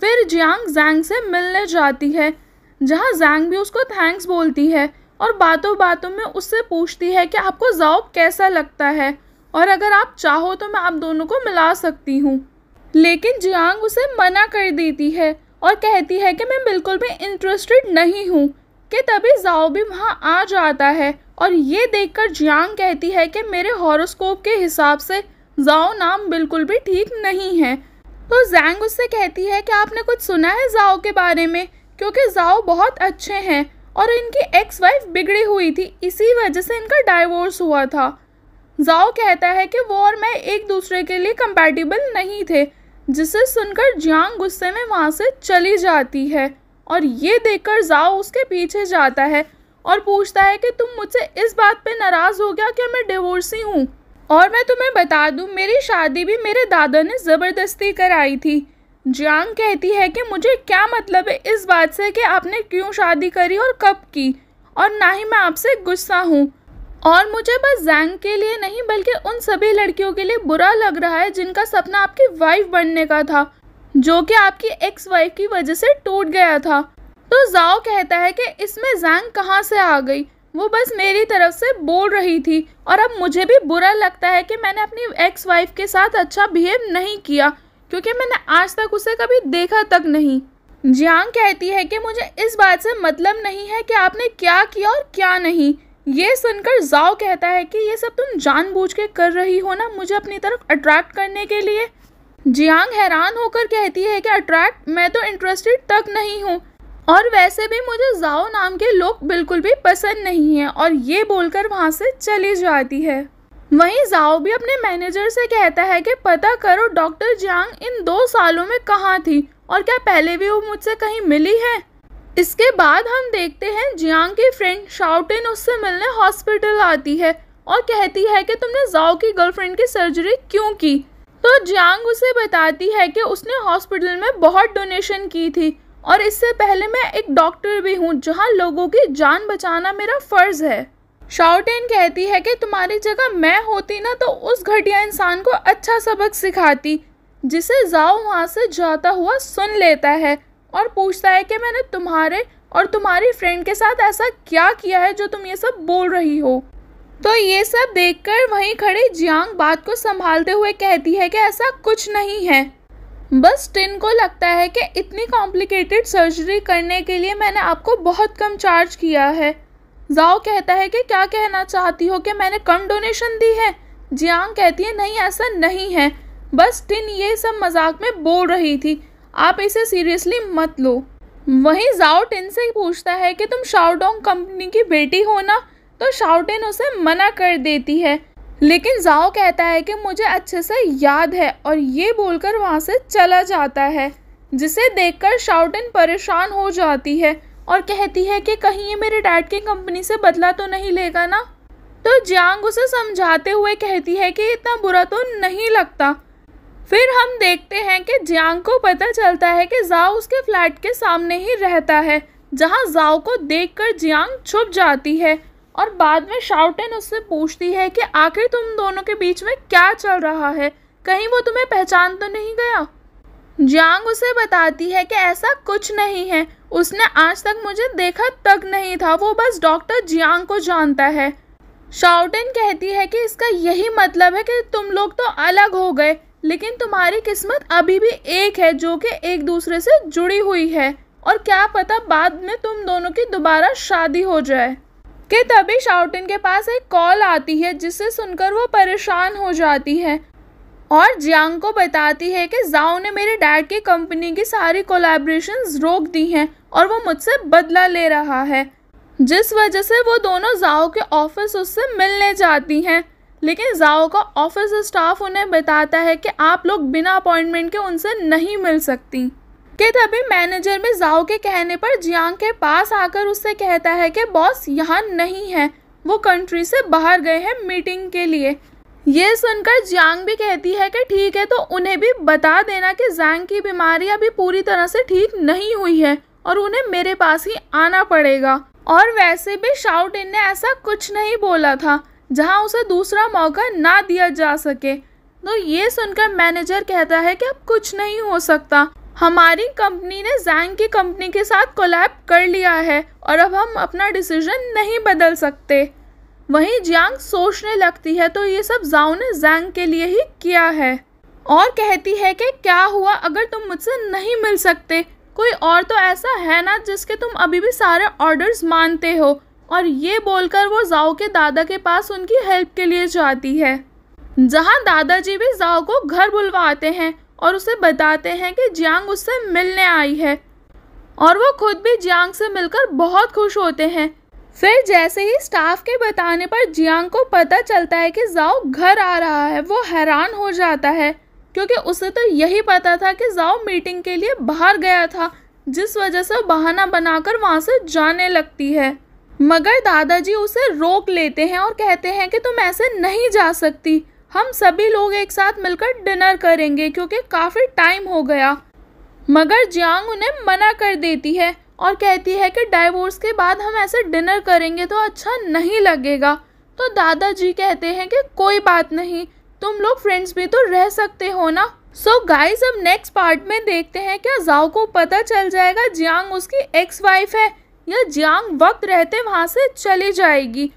फिर जियांग जैंग से मिलने जाती है जहाँ जैंग भी उसको थैंक्स बोलती है और बातों बातों में उससे पूछती है कि आपको जाओ कैसा लगता है और अगर आप चाहो तो मैं आप दोनों को मिला सकती हूँ लेकिन जियांग उसे मना कर देती है और कहती है कि मैं बिल्कुल भी इंटरेस्टेड नहीं हूँ कि तभी जाओ भी वहाँ आ जाता है और ये देखकर जियांग कहती है कि मेरे हॉरोस्कोप के हिसाब से जाओ नाम बिल्कुल भी ठीक नहीं है तो जैंग उससे कहती है कि आपने कुछ सुना है जाओ के बारे में क्योंकि जाओ बहुत अच्छे हैं और इनकी एक्स वाइफ बिगड़ी हुई थी इसी वजह से इनका डाइवोर्स हुआ था जाओ कहता है कि वो और मैं एक दूसरे के लिए कंपैटिबल नहीं थे जिसे सुनकर जियांग गुस्से में वहाँ से चली जाती है और ये देखकर जाओ उसके पीछे जाता है और पूछता है कि तुम मुझसे इस बात पे नाराज़ हो गया कि मैं डिवोर्सी हूँ और मैं तुम्हें बता दूं मेरी शादी भी मेरे दादा ने ज़बरदस्ती कराई थी जियांग कहती है कि मुझे क्या मतलब है इस बात से कि आपने क्यों शादी करी और कब की और ना ही मैं आपसे गुस्सा हूँ और मुझे बस जैंग के लिए नहीं बल्कि उन सभी लड़कियों के लिए बुरा लग रहा है जिनका सपना आपकी वाइफ बनने का था जो कि आपकी एक्स वाइफ की वजह से टूट गया था तो जाओ कहता है कि इसमें जैंग कहाँ से आ गई वो बस मेरी तरफ से बोल रही थी और अब मुझे भी बुरा लगता है कि मैंने अपनी एक्स वाइफ के साथ अच्छा बिहेव नहीं किया क्योंकि मैंने आज तक उसे कभी देखा तक नहीं जियांग कहती है कि मुझे इस बात से मतलब नहीं है कि आपने क्या किया और क्या नहीं ये सुनकर जाओ कहता है कि ये सब तुम जानबूझ के कर रही हो ना मुझे अपनी तरफ अट्रैक्ट करने के लिए जियांग हैरान होकर कहती है कि अट्रैक्ट मैं तो इंटरेस्टेड तक नहीं हूँ और वैसे भी मुझे जाओ नाम के लोग बिल्कुल भी पसंद नहीं है और ये बोलकर वहाँ से चली जाती है वहीं जाओ भी अपने मैनेजर से कहता है कि पता करो डॉक्टर जियांग इन दो सालों में कहाँ थी और क्या पहले भी वो मुझसे कहीं मिली है इसके बाद हम देखते हैं जियांग की फ्रेंड शाउटिन उससे मिलने हॉस्पिटल आती है और कहती है कि तुमने जाओ की गर्लफ्रेंड की सर्जरी क्यों की तो जियांग उसे बताती है कि उसने हॉस्पिटल में बहुत डोनेशन की थी और इससे पहले मैं एक डॉक्टर भी हूँ जहाँ लोगों की जान बचाना मेरा फ़र्ज़ है शाउटेन कहती है कि तुम्हारी जगह मैं होती ना तो उस घटिया इंसान को अच्छा सबक सिखाती जिसे जाओ वहाँ से जाता हुआ सुन लेता है और पूछता है कि मैंने तुम्हारे और तुम्हारी फ्रेंड के साथ ऐसा क्या किया है जो तुम ये सब बोल रही हो तो ये सब देखकर वहीं खड़े जियांग बात को संभालते हुए कहती है कि ऐसा कुछ नहीं है बस टिन को लगता है कि इतनी कॉम्प्लिकेटेड सर्जरी करने के लिए मैंने आपको बहुत कम चार्ज किया है जाओ कहता है कि क्या कहना चाहती हो कि मैंने कम डोनेशन दी है जियांग कहती है नहीं ऐसा नहीं है बस टिन ये सब मजाक में बोल रही थी आप इसे सीरियसली मत लो वहीं जाओ टिन से पूछता है कि तुम शाओडोंग कंपनी की बेटी हो ना तो शाओटिन उसे मना कर देती है लेकिन जाओ कहता है कि मुझे अच्छे से याद है और ये बोलकर वहाँ से चला जाता है जिसे देखकर शाउटन परेशान हो जाती है और कहती है कि कहीं ये मेरे डैड की कंपनी से बदला तो नहीं लेगा ना तो जियांग उसे समझाते हुए कहती है कि इतना बुरा तो नहीं लगता फिर हम देखते हैं कि जियांग को पता चलता है कि जाओ उसके फ्लैट के सामने ही रहता है जहाँ जाओ को देखकर जियांग छुप जाती है और बाद में शाउटेन उससे पूछती है कि आखिर तुम दोनों के बीच में क्या चल रहा है कहीं वो तुम्हें पहचान तो नहीं गया जियांग उसे बताती है कि ऐसा कुछ नहीं है उसने आज तक मुझे देखा तक नहीं था वो बस डॉक्टर जियांग को जानता है शाउटेन कहती है कि इसका यही मतलब है कि तुम लोग तो अलग हो गए लेकिन तुम्हारी किस्मत अभी भी एक है जो कि एक दूसरे से जुड़ी हुई है और क्या पता बाद में तुम दोनों की दोबारा शादी हो जाए कि तभी शाउटिन के पास एक कॉल आती है जिसे सुनकर वो परेशान हो जाती है और जियांग को बताती है कि जाओ ने मेरे डैड की कंपनी की सारी कोलेब्रेशन रोक दी हैं और वो मुझसे बदला ले रहा है जिस वजह से वो दोनों जाओ के ऑफिस उससे मिलने जाती हैं लेकिन जाओ का ऑफिस स्टाफ उन्हें बताता है कि आप लोग बिना अपॉइंटमेंट के उनसे नहीं मिल सकती के तभी मैनेजर में जाओ के कहने पर जियांग के पास आकर उससे कहता है कि बॉस यहाँ नहीं है वो कंट्री से बाहर गए हैं मीटिंग के लिए ये सुनकर जियांग भी कहती है कि ठीक है तो उन्हें भी बता देना कि जैंग की बीमारी अभी पूरी तरह से ठीक नहीं हुई है और उन्हें मेरे पास ही आना पड़ेगा और वैसे भी शाउटिन ने ऐसा कुछ नहीं बोला था जहां उसे दूसरा मौका ना दिया जा सके तो ये सुनकर मैनेजर कहता है कि अब कुछ नहीं हो सकता हमारी कंपनी ने जैंग की कंपनी के साथ कोलैब कर लिया है और अब हम अपना डिसीजन नहीं बदल सकते वहीं जियांग सोचने लगती है तो ये सब जाओ ने जैंग के लिए ही किया है और कहती है कि क्या हुआ अगर तुम मुझसे नहीं मिल सकते कोई और तो ऐसा है ना जिसके तुम अभी भी सारे ऑर्डर्स मानते हो और ये बोलकर वो जाओ के दादा के पास उनकी हेल्प के लिए जाती है जहाँ दादाजी भी जाओ को घर बुलवाते हैं और उसे बताते हैं कि जियांग उससे मिलने आई है और वो खुद भी जियांग से मिलकर बहुत खुश होते हैं फिर जैसे ही स्टाफ के बताने पर जियांग को पता चलता है कि जाओ घर आ रहा है वो हैरान हो जाता है क्योंकि उसे तो यही पता था कि जाओ मीटिंग के लिए बाहर गया था जिस वजह से बहाना बनाकर वहाँ से जाने लगती है मगर दादाजी उसे रोक लेते हैं और कहते हैं कि तुम ऐसे नहीं जा सकती हम सभी लोग एक साथ मिलकर डिनर करेंगे क्योंकि काफ़ी टाइम हो गया मगर जियांग उन्हें मना कर देती है और कहती है कि डाइवोर्स के बाद हम ऐसे डिनर करेंगे तो अच्छा नहीं लगेगा तो दादाजी कहते हैं कि कोई बात नहीं तुम लोग फ्रेंड्स भी तो रह सकते हो ना सो so गाइस अब नेक्स्ट पार्ट में देखते हैं क्या जाओ को पता चल जाएगा जियांग उसकी एक्स वाइफ है या जियांग वक्त रहते वहाँ से चली जाएगी